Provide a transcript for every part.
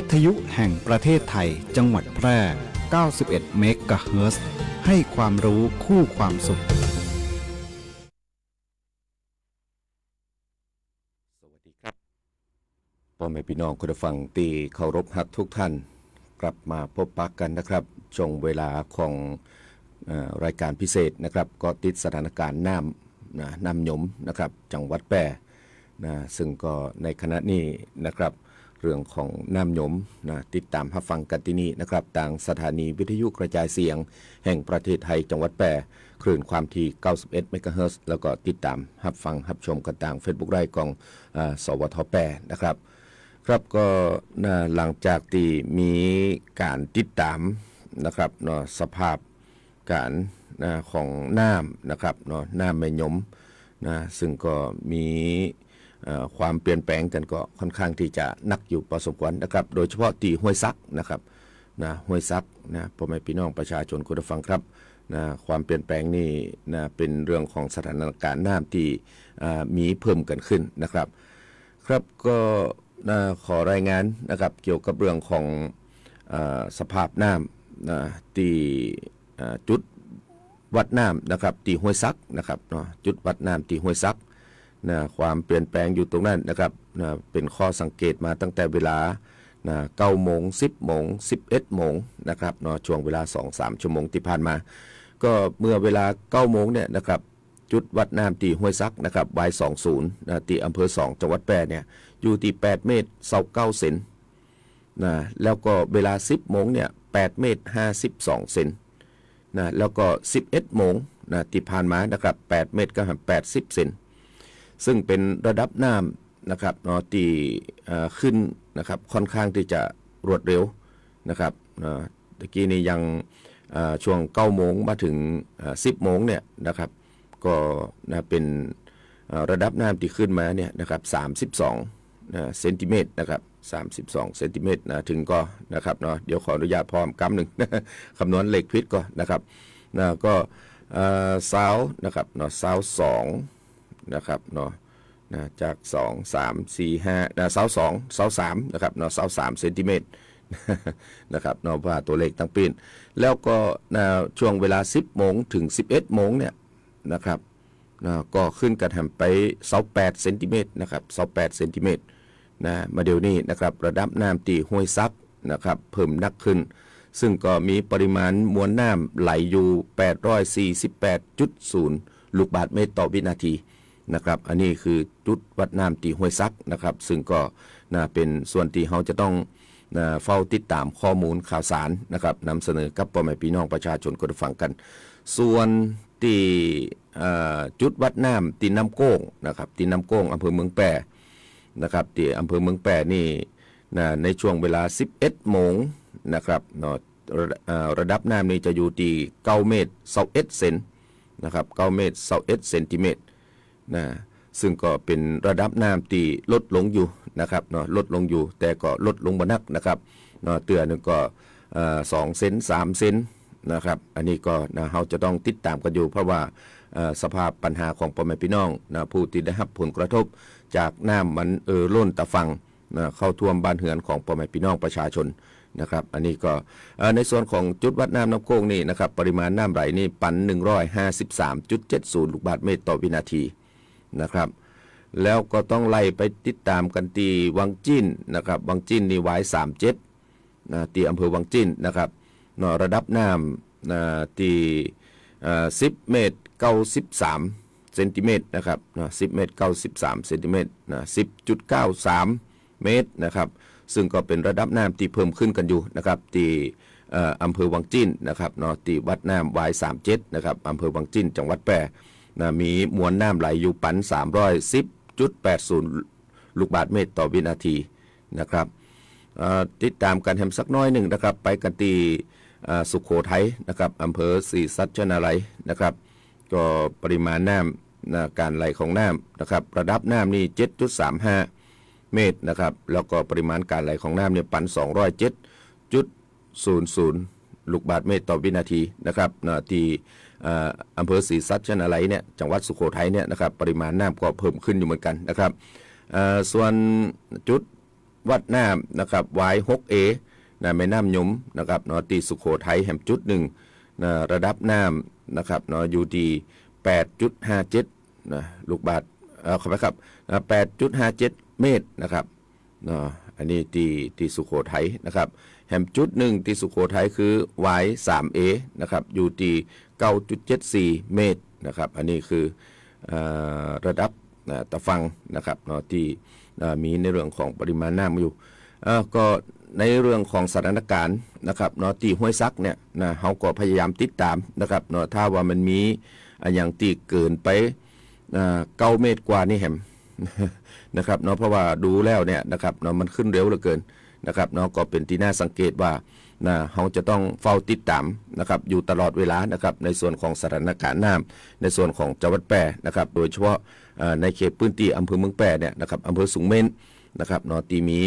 วิทยุแห่งประเทศไทย จังหวัดแพร่ 91 เมกะเฮิร์ให้ความรู้คู่ความสุข สวัสดีครับพ่อแม่พี่น้องคุณฟังตีเคารพฮักทุกท่าน กลับมาพบปักกันนะครับ จงเวลาของรายการพิเศษนะครับก็ติดสถานการณ์น้ำนะน้ำหยมนะครับ จังหวัดแปรนะซึ่งก็ในขณะนี้นะครับเรื่องของน้ำยมนะติดตามหับฟังกันที่นี่นะครับต่างสถานีวิทยุกระจายเสียง แห่งประเทศไทยจังหวัดแปรคลื่นความถี่ 91เมกะเฮิร์แล้วก็ติดตามหับฟังหับชมกันต่างเฟซบุ๊กไล่์องอสวทแปรนะครับ ครับก็นะหลังจากที่มีการติดตามนะครับเนาะสภาพการนะของน้ำนะครับเนาะน้ำแม่ยมนะซึ่งก็มีความเปลี่ยนแปลงกันก็ค่อนข้างที่จะนักอยู่ประสบควรนะครับโดยเฉพาะตีห้วยซักนะครับนะห้วยซักนะพ่อแม่พี่น้องประชาชนคุณฟังครับนะความเปลี่ยนแปลงนี่นะเป็นเรื่องของสถานการณ์น้ำที่มีเพิ่มกันขึ้นนะครับครับก็นะขอรายงานนะครับเกี่ยวกับเรื่องของอสภาพน้ำนะตีจุดวัดน้ำนะครับตีห้วยซักนะครับเนาะจุดวัดน้ำตีห้วยซักนะความเปลี่ยนแปลงอยู่ตรงนั้นนะครับนะเป็นข้อสังเกตมาตั้งแต่เวลานะ9โมง10โมง11โมงนะครับเนาะช่วงเวลา2-3ชั่วโมงที่ผ่านมา ก็เมื่อเวลา9โมงเนี่ยนะครับจุดวัดน้ำตีห้วยซักนะครับวายสองศูนย์ตีอำเภอสองจังหวัดแปรเนี่ยอยู่ที่แปดเมตรเสาเก้าเซนนะแล้วก็เวลาสิบโมงเนี่ยแปดเมตรห้าสิบสองเซนนะแล้วก็สิบเอ็ดโมงนะที่ผ่านมานะครับแปดเมตรก็หันแปดสิบเซนซึ่งเป็นระดับน้ำนะครับเนาะที่ขึ้นนะครับค่อนข้างที่จะรวดเร็วนะครับตะกี้นี้ยังช่วงเก้าโมงมาถึงสิบโมงเนี่ยนะครับก็นะเป็นระดับน้ำที่ขึ้นมาเนี่ยนะครับสามสิบสองเซนติเมตรนะครับ32เซนติเมตรนะถึงก็นะครับเนาะเดี๋ยวขออนุญาตพร้อมกำหนึ่งคำนวณเหล็กพิษก็นะครับนะก็สาวนะครับเนาะสาวสองนะครับเนาะนะจาก 2 3 4 5นะเสาสองเสาสามนะครับเนาะเสาสามเซนติเมตรนะครับเนาะว่าตัวเลขตั้งปีนแล้วก็นะช่วงเวลา 10 โมงถึง 11 โมงเนี่ย นะครับนะก็ขึ้นกระทำไปเสาแปดเซนติเมตรนะครับเสาแปดเซนติเมตรนะมาเดี๋ยวนี้นะครับ ระดับน้ำตีห้วยซับนะครับ เพิ่มนักขึ้น ซึ่งก็มีปริมาณมวลน้ำไหลอยู่ 848.0 ลูกบาทเมตรต่อวินาทีนะครับ อันนี้คือ จุดวัดน้ำตีห้วยซักนะครับ ซึ่งก็นาเป็นส่วนที่เราจะต้องเฝ้าติดตามข้อมูลข่าวสารนะครับนำเสนอกับพ่อแม่พี่น้องประชาชนกนฟังกัน ส่วนที่จุดวัดน้ำตีน้ำโก้งนะครับตีน้ำโก้งอำเภอเมืองแปรนะครับที่อำเภอเมืองแปร นี่นในช่วงเวลา11โมงนะครับเนาะระดับน้ำนี่จะอยู่ที่9เมตร21เซนนะครับ9เมตร21เซนติเมตรนะซึ่งก็เป็นระดับน้ำตีลดลงอยู่นะครับเนาะลดลงอยู่ แต่ก็ลดลงบนักนะครับเนาะเตือนนึงก็สองเซนสามเซนนะครับ อันนี้ก็นะเราจะต้องติดตามกันอยู่ เพราะว่าสภาพปัญหาของพ่อแม่พี่น้องนะผู้ที่ได้รับผลกระทบจากน้ำมันเออล้นตะฟังนะเข้าท่วมบ้านเหือนของพ่อแม่พี่น้องประชาชนนะครับ อันนี้ก็ในส่วนของจุดวัดน้ำน้ำโค้งนี่นะครับปริมาณน้ำไหลนี่ปัน 153.70ลูกบาศกเมตรต่อวินาทีนะครับแล้วก็ต้องไล่ไปติดตามกันตีวังจิ้นนะครับวังจิ้นนี่ไว้สามเจ็ดนะตีอำเภอวังจิ้นนะครับนอะระดับน้ำนะตีสิบเมตรเก้าสิบสามเซนติเมตรนะครับนะสิบเมตรเก้าสิบสามเซนติเมตรนะสิบจุดเก้าสามเมตรนะครับซึ่งก็เป็นระดับน้ำที่เพิ่มขึ้นกันอยู่นะครับตีอำเภอวังจิ้นนะครับนอะีวัดน้ำไว้สามเจ็ดนะครับอำเภอวังจิ้นจังหวัดแพร่นะมีมวลน้ำไหลอยู่ปัน310.80 ลูกบาทเมตรต่อวินาทีนะครับ ติดตามกันแฮมสักน้อยหนึ่งนะครับไปกันตีสุขโขทัยนะครับอำเภอสีสัชนาลัยนะครับ ก็ปริมาณน้ำนะการไหลของน้ำนะครับระดับน้ำนี่ 7.35 เมตรนะครับ แล้วก็ปริมาณการไหลของน้ำเนี่ยปัน207.00 ลูกบาทเมตรต่อวินาทีนะครับนะที่อำเภอศรีสัเช่นอะไรเนี่ย จังหวัดสุโขทัยเนี่ยนะครับ ปริมาณน้ำก็เพิ่มขึ้นอยู่เหมือนกันนะครับส่วนจุดวัดน้ำนะครับวายหกเอนะแม่น้ำยมนะครับนอตีสุโขทัยแห่งจุดหนึ่งนะระดับน้ำนะครับนอยูดีแปดจุดห้าเจ็ดนะลูกบาทเอ้าไปครับแปดจุดห้าเจ็ดเมตรนะครับนะอันนี้ตีตีสุโขทัยนะครับแห่งจุดหนึ่งตีสุโขทัยคือวายสามเอนะครับยูดี9.74 เมตรนะครับ อันนี้คืออระดับตะฟังนะครับเนาะที่มีในเรื่องของปริมาณน้ำอยู่ก็ในเรื่องของสถานการณ์นะครับเนาะที่ห้วยซักเนี่ยนะเขาก็พยายามติดตามนะครับเนาะถ้าว่ามันมีอย่างตีเกินไปเก้าเมตรกว่านี่แหมนะครับเนาะเพราะว่าดูแล้วเนี่ยนะครับเนาะมันขึ้นเร็วเหลือเกินนะครับเนาะก็เป็นที่น่าสังเกตว่านะเขาจะต้องเฝ้าติดตามนะครับอยู่ตลอดเวลานะครับในส่วนของสถานการณ์น้ำในส่วนของจังหวัดแปรนะครับโดยเฉพาะในเขตพื้นที่อำเภอเมืองแปรเนี่ยนะครับอำเภอสุงเม่นนะครับเนาะตีมี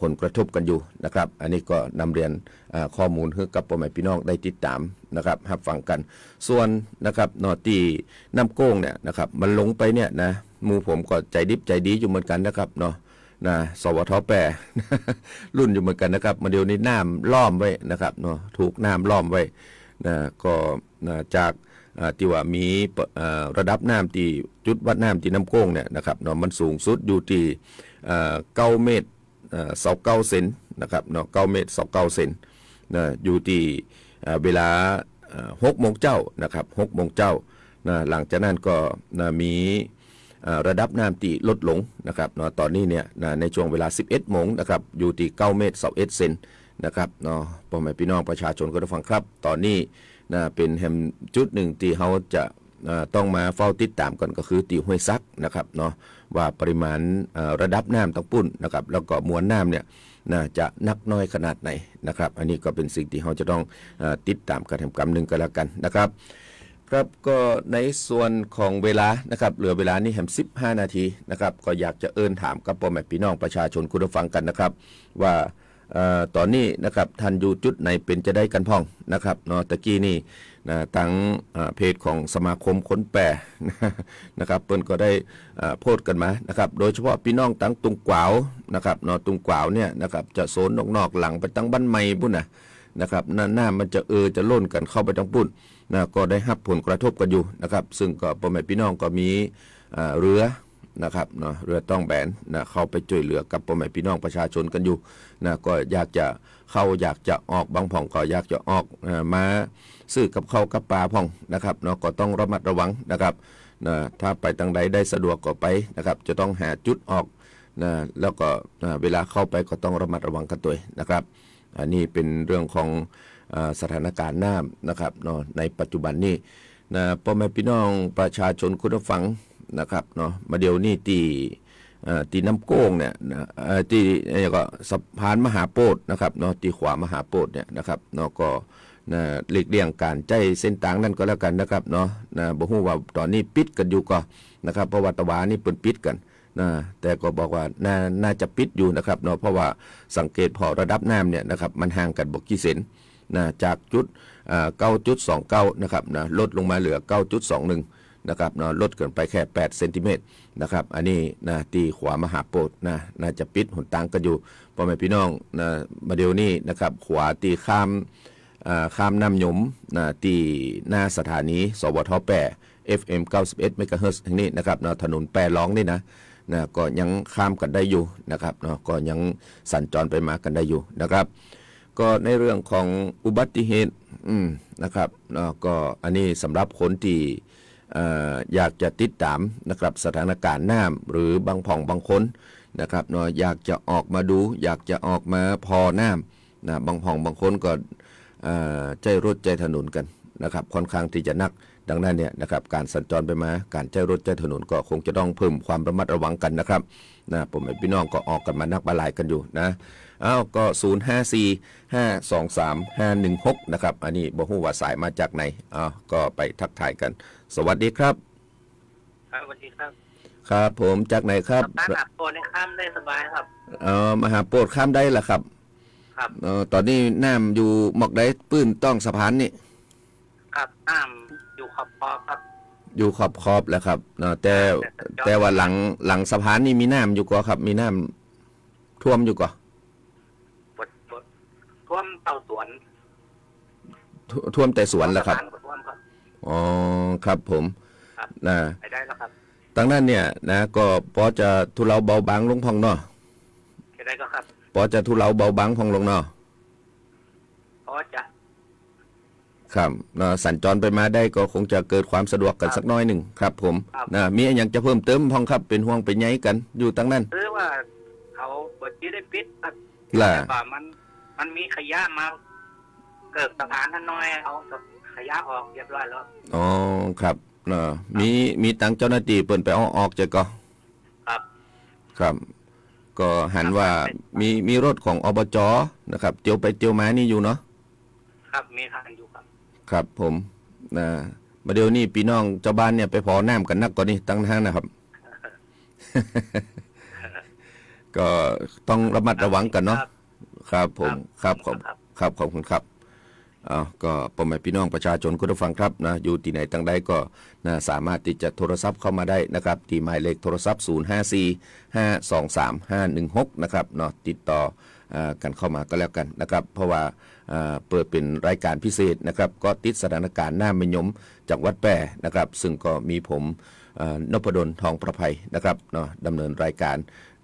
ผลกระทบกันอยู่นะครับอันนี้ก็นำเรียนข้อมูลื่้กับพ่อแม่พี่น้องได้ติดตามนะครับหับฟังกัน ส่วนนะครับเนาะตีน้ำโก้งเนี่ยนะครับมันลงไปเนี่ยนะมูผมก็ใจดิบใจดีอยู่เหมือนกันนะครับเนาะนะสวทแปรรุ่นอยู่เหมือนกันนะครับมาเดี๋ยวนี้น้ำล้อมไว้นะครับเนาะถูกน้ำล้อมไว้นะก็นะจากที่ว่ามีระดับน้ำที่จุดวัดน้ำที่น้ำโก้งเนี่ยนะครับเนาะมันสูงสุดอยู่ที่เก้าเมตรเสาเก้าเซนนะครับเนาะเก้าเมตรเสาเก้าเซนนะอยู่ที่เวลาหกโมงเจ้านะครับหกโมงเจ้านะหลังจากนั้นก็นะมีระดับน้ำตีลดลงนะครับเนาะตอนนี้เนี่ยในช่วงเวลา 11โมงนะครับอยู่ที่9เมตร21เซนนะครับเนาะพ่อแม่พี่น้องประชาชนก็ได้ฟังครับตอนนี้นะเป็นแหมจุดหนึ่งที่เขาจะต้องมาเฝ้าติดตามก่อนก็คือตีห้วยซักนะครับเนาะว่าปริมาณระดับน้ำต้องปุ่นนะครับแล้วก็มวลน้ำเนี่ยน่าจะนักน้อยขนาดไหนนะครับ อันนี้ก็เป็นสิ่งที่เราจะต้องติดตามการทำกรรมหนึ่งกันแล้วกันนะครับครับก็ในส่วนของเวลานะครับเหลือเวลานี่แหม 15 นาทีนะครับก็อยากจะเอิ้นถาม กับพ่อแม่พี่น้องประชาชนคุณผู้ฟังกันนะครับ ว่าตอนนี้นะครับท่านอยู่จุดไหนเป็นจะได้กันพ่องนะครับเนาะตะกี้นี่นะทั้งเพจของสมาคมคนแปรนะครับเปิ้นก็ได้โพสต์กันมานะครับโดยเฉพาะพี่น้องตั้งตุงกวาวนะครับเนาะตุงกวาวเนี่ยนะครับจะโซนนอกๆ หลังไปตั้งบ้านใหม่พุ่นนะนะครับหน้ามันจะเออจะล่นกันเข้าไปตั้งปุ่นนะก็ได้รับผลกระทบกันอยู่นะครับ ซึ่งก็พ่อแม่พี่น้องก็มีเรือนะครับเนาะเรือต้องแบนนะเข้าไปช่วยเหลือกับพ่อแม่พี่น้องประชาชนกันอยู่นะก็อยากจะเข้าอยากจะออกบางผ่องก็อยากจะออกมาซื้อกับเข้ากับปลาพ่องนะครับเนาะก็ต้องระมัดระวังนะครับนะถ้าไปทางใดได้สะดวกก็ไปนะครับ จะต้องหาจุดออกนะแล้วก็นะเวลาเข้าไปก็ต้องระมัดระวังกันตัวนะครับอันนี้เป็นเรื่องของสถานการณ์น้ำนะครับเนาะในปัจจุบันนี้นะพ่อแม่พี่น้องประชาชนคุณผฟังนะครับเนาะมาเดี๋ยวนี้ตีตีน้ำโก้งเนี่ยนะตีนี่ก็สะพานมหาโพธิ์นะครับเนาะตีขวามหาโพธิ์เนี่ยนะครับเนาะก็นะหลีกเลี่ยงการใจเส้นต่างนั่นก็แล้วกันนะครับเนาะนะบอกว่าตอนนี้ปิดกันอยู่ก็นะครับเพราะว่าตะวานี่เปิดปิดกันนะแต่ก็บอกว่าน่าน่าจะปิดอยู่นะครับเนาะเพราะว่าสังเกตพอระดับน้ำเนี่ยนะครับมันห่างกันบกกี่เซนนะจากจุดเก้าจุดสองเก้านะครับนะลดลงมาเหลือเก้าจุดสองหนึ่งนะครับนะลดเกินไปแค่8เซนติเมตรนะครับ อันนี้นะตีขวามหาโปดนะน่าจะปิดหุ่นตังกันอยู่พ่อแม่พี่น้องนะมาเดี๋ยวนี้นะครับขวาตีข้ามข้ามน้ำยมนะตีหน้าสถานีสวทแป FM 91 m h z ทห่งนี้นะครับนะถนนแปรร้องนี่นะนะ ก็ยังข้ามกันได้อยู่นะครับนะก็ยังสัญจรไปมากันได้อยู่นะครับก็ในเรื่องของอุบัติเหตุนะครับก็อันนี้สำหรับคนที่อยากจะติดตามนะครับสถานการณ์น้ำหรือบางผ่องบางคนนะครับเนาะอยากจะออกมาดูอยากจะออกมาพอน้ำนะบางผ่องบางคนก็ใจรถใจถนนกันนะครับ ค่อนข้างที่จะนัก ดังนั้นเนี่ยนะครับการสัญจรไปมาการใช้รถใช้ถนนก็คงจะต้องเพิ่มความระมัดระวังกันนะครับนะผมพี่น้องก็ออกกันมานักบาลายกันอยู่นะอ้าวก็0 5 4 5 2 3 5 1 6นะครับ อันนี้บ่ฮู้ว่าสายมาจากไหนอ้าวก็ไปทักทายกัน สวัสดีครับ ครับสวัสดีครับ ครับ ผมจากไหนครับมหาโปนข้ามได้สบายครับเอ่อมหาโปรดข้ามได้ละครับ ครับ เอ่อตอนนี้น้ำอยู่หมอกได้ปื้นต้องสะพานนี่ ครับ น้ำอยู่ขอบคอครับ อยู่ขอบขอบแหละครับเออแต่แต่ว่าหลังหลังสะพานนี่มีน้ำอยู่ก่อครับ มีน้ำท่วมอยู่ก่อเข้าสวนทท่วมแต่สวนแล้วครับอ๋อครับ ผมนะได้แล้วครับั้งนั้นเนี่ย นะก็พอจะทุเลาเบาบางลงพองเนาะได้ก็ครับพอจะทุเลาเบาบางพองลงเนาะพอจะครับนะสัญจรไปมาได้ก็คงจะเกิดความสะดวกกันสักน้อยหนึ่งครับผมนะมีอย่างจะเพิ่มเติมพองครับ เป็นห่วงเป็นใยกันอยู่ตั้งนั้นหรือว่าเขาบททีได้ปิดครับล่ะมันมันมีขยะมาเกิดสถานท่านน้อย เอาขยะออกเรียบร้อยแล้วอ๋อครับ เนาะมีมีตังเจ้าหน้าที่เปิดไปเอาออกจะก็ครับครับ ก็หันว่ามีมีรถของอบจนะครับเจียวไปเจียวมานี่อยู่เนาะครับมีทางอยู่ครับ ครับผมนะมาเดี๋ยวนี้พี่น้องเจ้าบ้านเนี่ยไปพอน้ำกันนักก่อนนี่ตั้งท่างนะครับ ก็ต้องระมัดระวังกันเนาะครับผมครับขอบครับขอบคุณครับอ๋อก็พ่อแม่พี่น้องประชาชนคุณผู้ฟังครับนะอยู่ที่ไหนตั้งใดก็นะสามารถที่จะโทรศัพท์เข้ามาได้นะครับที่หมายเลขโทรศัพท์0 5 4 5 2 3 5 1 6นะครับเนาะติดต่ออกันเข้ามาก็แล้วกันนะครับเพราะว่าเปิดเป็นรายการพิเศษนะครับ ก็ติดสถานการณ์หน้ามยมจากวัดแปรนะครับซึ่งก็มีผมนพดลทองประภัยนะครับเนาะดำเนินรายการ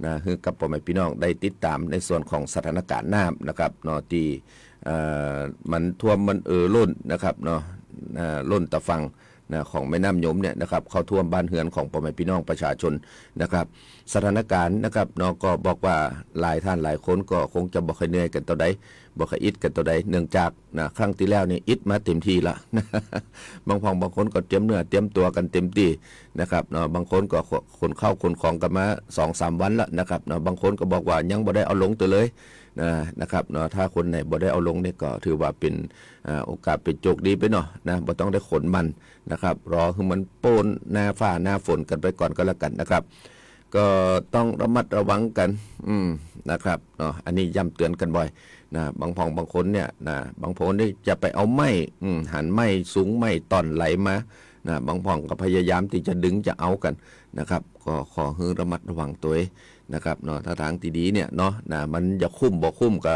นะคือกับพ่อแม่พี่น้องได้ติดตามในส่วนของสถานการณ์น้ำนะครับนอะที่มันท่วมมันเออล้นนะครับเนาะล้นตะฟังนะของแม่น้ำยมเนี่ยนะครับเข้าท่วมบ้านเฮือนของพ่อแม่พี่น้องประชาชนนะครับ สถานการณ์นะครับนอก็บอกว่าหลายท่านหลายคนก็คงจะบอกให้เหนื่อยกันตัวใดบอกให้อิดกันตัวใดเนื่องจากนะครั้งที่แล้วนี่อิดมาเต็มที่ละบางพองบางคนก็เตรียมเนื้อเตรียมตัวกันเต็มที่นะครับเนาะบางคนก็คนเข้าคนของกันมาสองสามวันละนะครับเนาะบางคนก็บอกว่ายังบ่ได้เอาลงตัวเลยนะนะครับเนาะถ้าคนไหนบ่ได้เอาลงเนี่ยก็ถือว่าเป็นโอกาสเป็นโจกดีไปเนาะนะบ่ต้องได้ขนมันนะครับรอคือมันโปนหน้าฝ้าหน้าฝนกันไปก่อนก็แล้วกัน นะครับ ก็ต้องระมัดระวังกัน อืมนะครับเนาะอันนี้ย้ำเตือนกันบ่อยนะบางพองบางคนเนี่ยนะบางคนนี่จะไปเอาไม้หันไม้สูงไม้ตอนไหลมานะบางพองก็พยายามที่จะดึงจะเอากันนะครับก็ขอให้ระมัดระวังตัวเองนะครับเนาะถ้าทางที่ดีเนี่ยเนาะนะมันจะคุ้มบ่คุ้มก็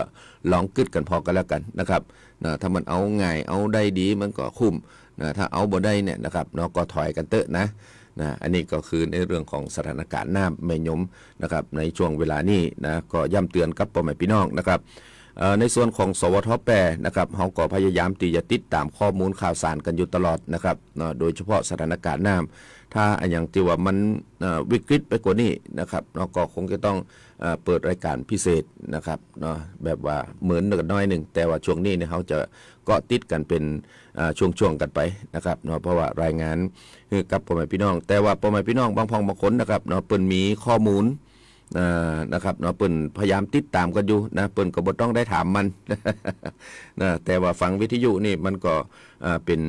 ลองกึดกันพอก็แล้วกันนะครับนะถ้ามันเอาง่าย เอาได้ดีมันก็คุ้มนะถ้าเอาบ่ได้เนี่ยนะครับเนาะก็ถอยกันเตอะนะนะ อันนี้ก็คือในเรื่องของสถานการณ์น้ำแม่ยมนะครับในช่วงเวลานี้นะก็ย้ำเตือนกับพ่อแม่พี่น้องนะครับในส่วนของสวทแปรนะครับเขาก็พยายามตีจะติดตามข้อมูลข่าวสารกันอยู่ตลอดนะครับโดยเฉพาะสถานการณ์น้ำถ้าอย่างที่ว่ามันวิกฤตไปกว่านี้นะครับเราก็คงจะต้องเปิดรายการพิเศษนะครับเนาะแบบว่าเหมือนกันน้อยหนึ่งแต่ว่าช่วงนี้เนี่ยเขาจะเกาะติดกันเป็นช่วง ๆ กันไปนะครับเนาะเพราะว่ารายงานกับพ่อแม่พี่น้องแต่ว่าพ่อแม่พี่น้องบางพองบางคนนะครับเนาะเปิ้นมีข้อมูลนะครับเนาะเปิ้นพยายามติดตามกันอยู่นะเปิ้นก็บ่ต้องได้ถามมันนะแต่ว่าฟังวิทยุนี่มันก็เป็น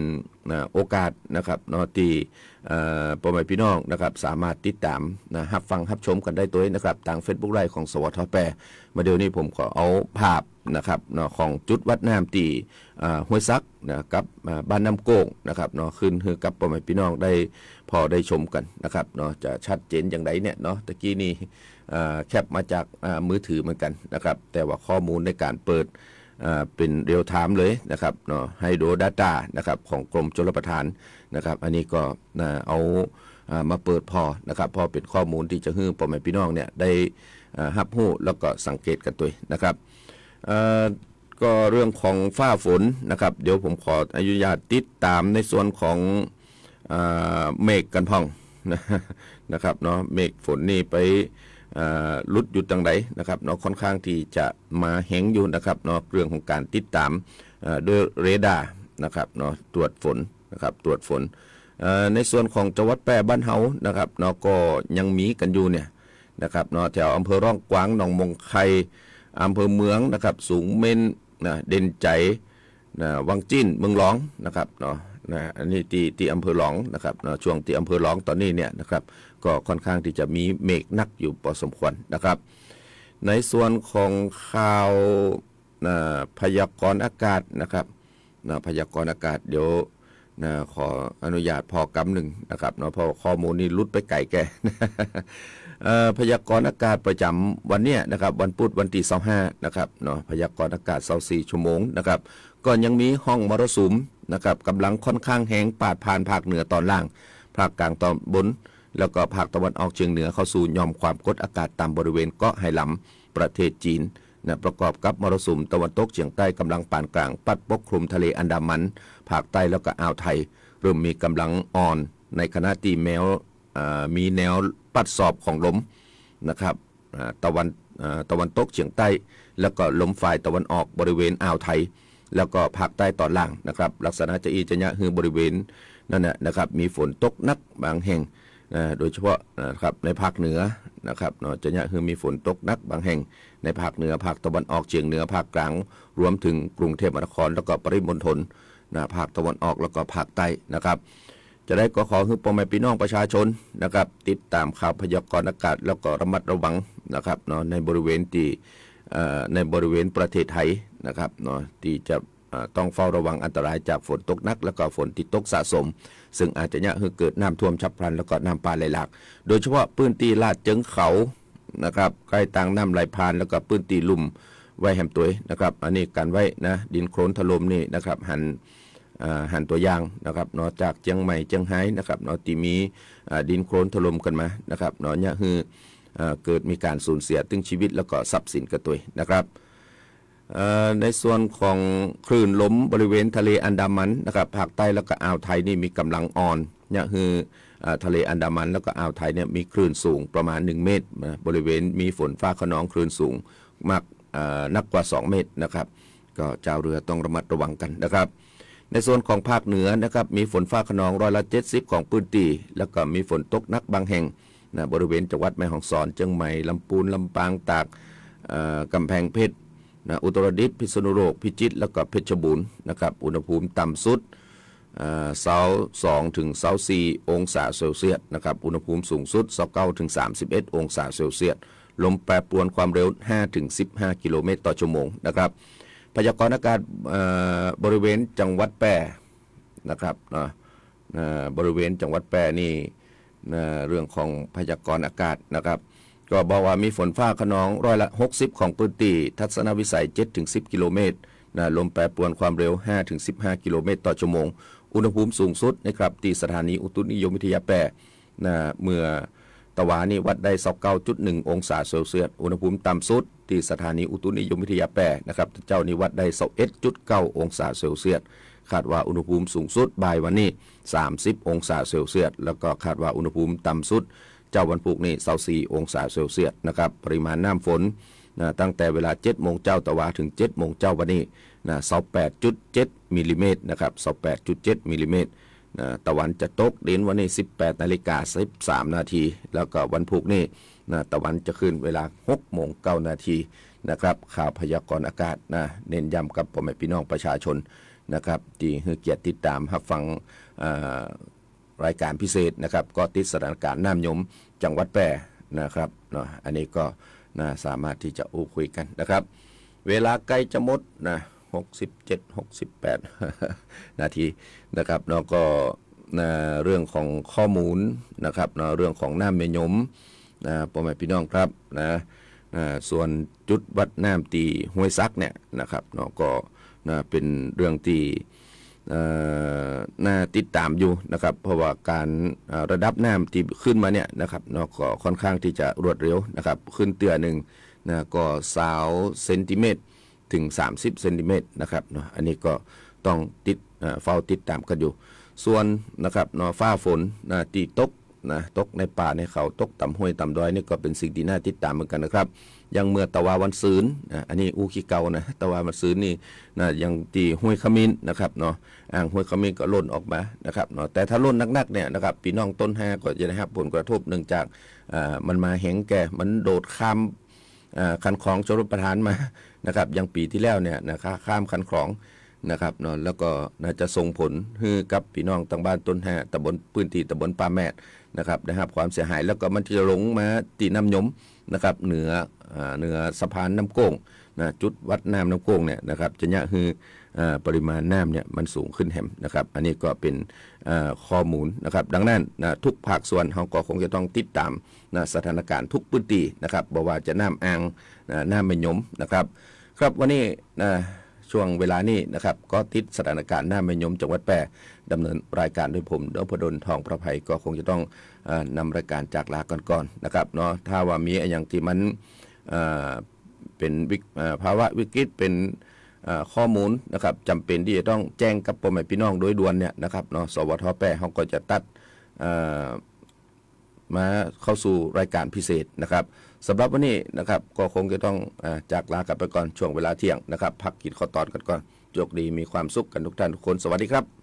โอกาสนะครับเนาะที่ป่อมัยพี่น้องนะครับ สามารถติดตามนะฮับฟังฮับชมกันได้ตัวนะครับ ทาง Facebook ไลฟ์ของสวทแปรมาเดี๋ยวนี้ผมขอเอาภาพนะครับเนาะของจุดวัดน้ำตีห้วยซักนะครับบ้านน้ำโกงนะครับเนาะขึ้นคือกับปอมัยพี่น้องได้พอได้ชมกันนะครับเนาะจะชัดเจนอย่างไรเนี่ยเนาะตะกี้นี่แคปมาจากมือถือเหมือนกันนะครับแต่ว่าข้อมูลในการเปิดเป็นเรียลไทม์เลยนะครับเนาะให้ดูดัตตานะครับของกรมชลประทานนะครับ อันนี้ก็เอามาเปิดพอนะครับพอเป็นข้อมูลที่จะฮื้อพ่อแม่พี่น้องเนี่ยได้ฮับหู้แล้วก็สังเกตกันตัวนะครับก็เรื่องของฝ้าฝนนะครับ เดี๋ยวผมขออนุญาตติดตามในส่วนของเมฆกันพ่องนะครับเนาะ เมฆฝนนี่ไปลุดอยู่ตรงไหนนะครับเนาะค่อนข้างที่จะมาแหงอยู่นะครับเนาะเรื่องของการติดตามด้วยเรดาร์นะครับเนาะตรวจฝนนะครับตรวจฝน ในส่วนของจังหวัดแปรบ้านเฮานะครับเนาะก็ยังมีกันอยู่เนี่ยนะครับเนาะแถวอำเภอร่องกวางหนองมงไคอำเภอเมืองนะครับสูงเม่นนะเด่นใจนะวังจิ้น เมืองหลองนะครับเนาะนะอันนี้ที่ที่อำเภอหลองนะครับนะช่วงที่อำเภอหลองตอนนี้เนี่ยนะครับก็ค่อนข้างที่จะมีเมฆนักอยู่พอสมควรนะครับ ในส่วนของข่าวนะพยากรณ์อากาศนะครับนะพยากรณ์อากาศเดี๋ยวนะขออนุญาตพอกำหนึ่งนะครับเนาะพอข้อมูลนี้ลุดไปไกลแกพยากรณ์อากาศประจำวันเนี้ยนะครับวันพุธวันที่25นะครับเนาะพยากรณ์อากาศ24ชั่วโมงนะครับก่อนยังมีห้องมรสุมนะครับกำลังค่อนข้างแห้งปาดผ่านภาคเหนือตอนล่างภาคกลางตอนบน แล้วก็ภาคตะวันออกเฉียงเหนือเข้าสู่ ยอมความกดอากาศต่ำบริเวณเกาะไหหลำประเทศจีนนะประกอบกับมรสุมตะวันตกเฉียงใต้กำลังปานกลาง ปัดปกคลุมทะเลอันดามัน ภาคใต้แล้วก็อ่าวไทยเริ่มมีกำลังอ่อนในขณะที่แมวมีแนวปัดสอบของลมนะครับตะวันตะวันตกเฉียงใต้แล้วก็ลมฝ่ายตะวันออกบริเวณอ่าวไทย แล้วก็ภาคใต้ตอนล่างนะครับ ลักษณะจะอีจะยะคือบริเวณนั่นแหละนะครับมีฝนตกนักบางแห่งโดยเฉพาะนะครับในภาคเหนือนะครับเนาะจะยังคือมีฝนตกนักบางแห่ง ในภาคเหนือภาคตะวันออกเฉียงเหนือภาคกลาง รวมถึงกรุงเทพมหานคร แล้วก็ปริมณฑลนะภาคตะวันออกแล้วก็ภาคใต้นะครับ จะได้ก็ขอคือป่อแม่พี่น้องประชาชนนะครับ ติดตามข่าวพยากรณ์อากาศแล้วก็ระมัดระวังนะครับเนาะในบริเวณที่ในบริเวณประเทศไทยนะครับเนาะที่จะต้องเฝ้าระวังอันตรายจากฝนตกหนัก และก็ฝนที่ตกสะสม ซึ่งอาจจะเนี่ยเกิดน้ำท่วมฉับพลันแล้วก็น้ำป่าไหลหลาก โดยเฉพาะพื้นที่ลาดเจิงเขา นะครับ ใกล้ตางน้ำไหลผ่าน แล้วก็พื้นที่ลุ่ม ไว้แหมตัวนะครับ อันนี้การไว้นะ ดินโคลนถล่มนี่นะครับ หันหันตัวยางนะครับเนาะจากเจียงใหม่เจียงไฮ้นะครับเนาะที่มีดินโคลนถล่มกันมา นะครับเนาะเนี่ยคือเกิดมีการสูญเสียตึงชีวิตแล้วก็ทรัพย์สินกันตัวนะครับในส่วนของคลื่นล้มบริเวณทะเลอันดามันนะครับภาคใต้แล้วก็อ่าวไทยนี่มีกำลังอ่อนเนี่ยคือทะเลอันดามันแล้วก็อ่าวไทยเนี่ยมีคลื่นสูงประมาณ 1 เมตร บริเวณมีฝนฟ้าขนองคลื่นสูงมากนักกว่า 2 เมตรนะครับก็เจ้าเรือต้องระมัดระวังกันนะครับ ในส่วนของภาคเหนือนะครับ มีฝนฟ้าขนองร้อยละเจ็ดสิบของพื้นที่แล้วก็มีฝนตกนักบางแห่งนะบริเวณจังหวัดแม่ฮ่องสอนเชียงใหม่ลำปูนลำปางตากกำแพงเพชรนะอุตรดิตถ์พิษณุโลกพิจิตรแล้วก็เพชรบูรณ์นะครับอุณหภูมิต่ำสุดเซาสองถึงเซาสี่องศาเซลเซียสนะครับอุณหภูมิสูงสุดเซาเก้าถึงสามสิบเอ็ดองศาเซลเซียสลมแปรปรวนความเร็วห้าถึงสิบห้ากิโลเมตรต่อชั่วโมงนะครับ พยากรณ์อากาศบริเวณจังหวัดแปรนะครับนะบริเวณจังหวัดแปรนี่เรื่องของพยากรณ์อากาศนะครับก็บอกว่ามีฝนฟ้าขนองร้อยละ 60 ของพื้นที่ทัศนวิสัย 7-10 กิโลเมตรนะลมแปรปรวนความเร็ว 5-15 กิโลเมตรต่อชั่วโมง อุณหภูมิสูงสุดนะครับ ที่สถานีอุตุนิยมวิทยาแปรนะเมื่อตะวานี้วัดได้29.1 องศาเซลเซียส อุณหภูมิต่ำสุด ที่สถานีอุตุนิยมวิทยาแปรนะครับ เจ้านี้วัดได้21.9 องศาเซลเซียส คาดว่าอุณหภูมิสูงสุดบ่ายวันนี้ 30 องศาเซลเซียส แล้วก็คาดว่าอุณหภูมิต่ำสุดเจ้าวันพุกนี่เซาซีองศาเซลเซียส นะครับ ปริมาณน้ำฝนนะตั้งแต่เวลา 7 โมงเจ้า ตะวันถึง 7 โมงเจ้าวันนี้นะ28.7 มิลลิเมตร นะครับ28.7 มิลลิเมตรนะตะวันจะตกเด่นวันนี้ 18นาฬิกา13 นาที แล้วก็วันพุกนี่นะตะวันจะขึ้นเวลา 6 โมง 9 นาทีนะครับ ข่าวพยากรณ์อากาศนะเน้นย้ำกับพ่อแม่พี่น้องประชาชน นะครับที่ใหเกียรติติดตามัฟังรายการพิเศษนะครับก็ติดสถานการณ์น้ำยม จังหวัดแปรนะครับเนาะอันนี้ก็นะสามารถที่จะอู้คุยกันนะครับ เวลาใกล้จะหมดนะ67 68นาทีนะครับเนาะก็นะเรื่องของข้อมูลนะครับเนาะเรื่องของน้ำเมยมนะพ่อแม่พี่น้องครับนะนะส่วนจุดวัดน้ำตีห้วยซักเนี่ยนะครับเนาะก็นะเป็นเรื่องที่น่าติดตามอยู่ นะ ครับ เพราะว่าการระดับน้ำที่ขึ้นมาเนี่ยนะครับเนาะก็ค่อนข้างที่จะรวดเร็วนะ ครับ ขึ้นเตือหนึ่งนะก็สาวเซนติเมตรถึง 30เซนติเมตรนะครับเนาะอันนี้ก็ต้องติดเฝ้าติดตามกันอยู่ ส่วนนะครับเนาะฝ้าฝนนะตีตกนะตกในป่าในเขาตกต่ำห้วยต่ำดอยนี่ก็เป็นสิ่งที่น่าติดตามเหมือนกันนะครับยังเมื่อตะวาวันซืนนะอันนี้อูคิเกานะตะวาวันซืนนี่นะยังตีห้วยขมิ้นนะครับเนาะอ่างห้วยขมิ้นก็ล่นออกมานะครับเนาะแต่ถ้าล่นนักๆเนี่ยนะครับปีน้องต้นแห่ก็จะได้รับผลกระทบเนื่องจากอ่ามันมาแหงแก่มันโดดข้ามอ่าคันของชลประทานมานะครับยังปีที่แล้วเนี่ยนะครับข้ามคันของนะครับเนาะแล้วก็น่าจะส่งผลให้กับพี่น้องต่างบ้านต้นแห่ตำบลพื้นที่ตำบลป่าแมดนะครับได้รับความเสียหายแล้วก็มันจะหลงมาตีน้ำยมนะครับเหนือเหนือสะพานน้ำโกงนะจุดวัดน้ำน้ำโกงเนี่ยนะครับจะเนี่ยคือปริมาณน้ำเนี่ยมันสูงขึ้นแหมนะครับ อันนี้ก็เป็นข้อมูลนะครับดังนั้นนะทุกภาคส่วนเขาก็คงจะต้องติดตามนะสถานการณ์ทุกพื้นที่นะครับบ่ว่าจะน้ำอ่างน้ำแม่ยมนะครับ ครับวันนี้นะช่วงเวลานี้นะครับก็ติดสถานการณ์หน้าแม่ยมจังหวัดแปรดดำเนินรายการด้วยผมนพดลทองประภัยก็คงจะต้องนำรายการจากลาก่อนๆนะครับเนาะถ้าว่ามีอย่างที่มันเป็นภาวะวิกฤตเป็นข้อมูลนะครับจำเป็นที่จะต้องแจ้งกับพ่อแม่พี่น้องโดยด่วนเนี่ยนะครับเนาะสวทแปรเขาก็จะตัดมาเข้าสู่รายการพิเศษนะครับสำหรับวันนี้นะครับ ก็คงจะต้องอจากลากลับไปก่อน ช่วงเวลาเที่ยงนะครับ พักกินข้อตอนกันก่อนโชคดีมีความสุขกันทุกท่านทุกคน สวัสดีครับ